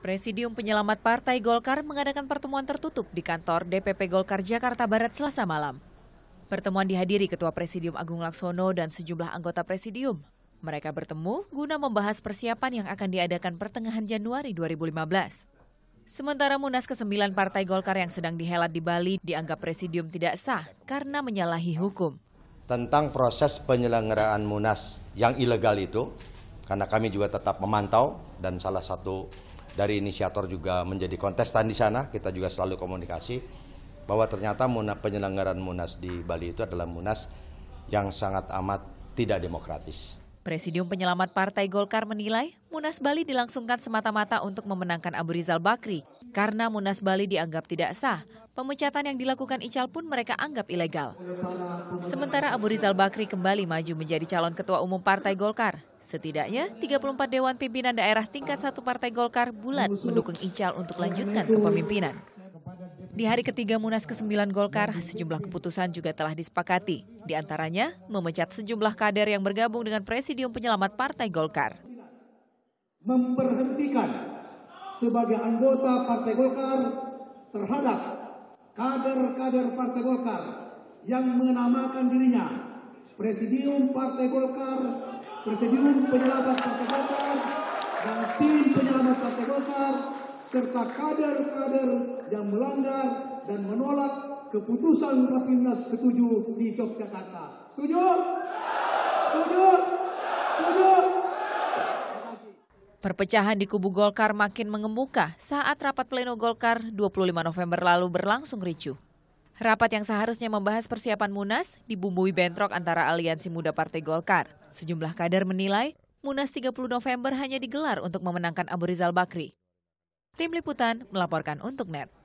Presidium Penyelamat Partai Golkar mengadakan pertemuan tertutup di kantor DPP Golkar Jakarta Barat selasa malam. Pertemuan dihadiri Ketua Presidium Agung Laksono dan sejumlah anggota Presidium. Mereka bertemu guna membahas persiapan yang akan diadakan pertengahan Januari 2015. Sementara Munas ke-9 Partai Golkar yang sedang dihelat di Bali dianggap Presidium tidak sah karena menyalahi hukum. Tentang proses penyelenggaraan Munas yang ilegal itu, karena kami juga tetap memantau dan salah satu dari inisiator juga menjadi kontestan di sana, kita juga selalu komunikasi bahwa ternyata munas, penyelenggaraan Munas di Bali itu adalah Munas yang sangat amat tidak demokratis. Presidium Penyelamat Partai Golkar menilai Munas Bali dilangsungkan semata-mata untuk memenangkan Abu Rizal Bakri karena Munas Bali dianggap tidak sah. Pemecatan yang dilakukan Ical pun mereka anggap ilegal. Sementara Abu Rizal Bakri kembali maju menjadi calon ketua umum Partai Golkar. Setidaknya 34 Dewan Pimpinan Daerah tingkat 1 Partai Golkar bulat mendukung Ical untuk lanjutkan kepemimpinan. Di hari ketiga Munas ke-9 Golkar, sejumlah keputusan juga telah disepakati. Di antaranya, memecat sejumlah kader yang bergabung dengan Presidium Penyelamat Partai Golkar. Memberhentikan sebagai anggota Partai Golkar terhadap kader-kader Partai Golkar yang menamakan dirinya Presidium Partai Golkar Presidium Penyelamat Partai Golkar dan tim penyelamat Partai Golkar serta kader-kader yang melanggar dan menolak keputusan Rapimnas ketujuh di Yogyakarta. Setuju? Setuju? Setuju? Perpecahan di kubu Golkar makin mengemuka saat rapat pleno Golkar 25 November lalu berlangsung ricuh. Rapat yang seharusnya membahas persiapan Munas dibumbui bentrok antara Aliansi Muda Partai Golkar. Sejumlah kader menilai Munas 30 November hanya digelar untuk memenangkan Abu Rizal Bakri. Tim Liputan melaporkan untuk NET.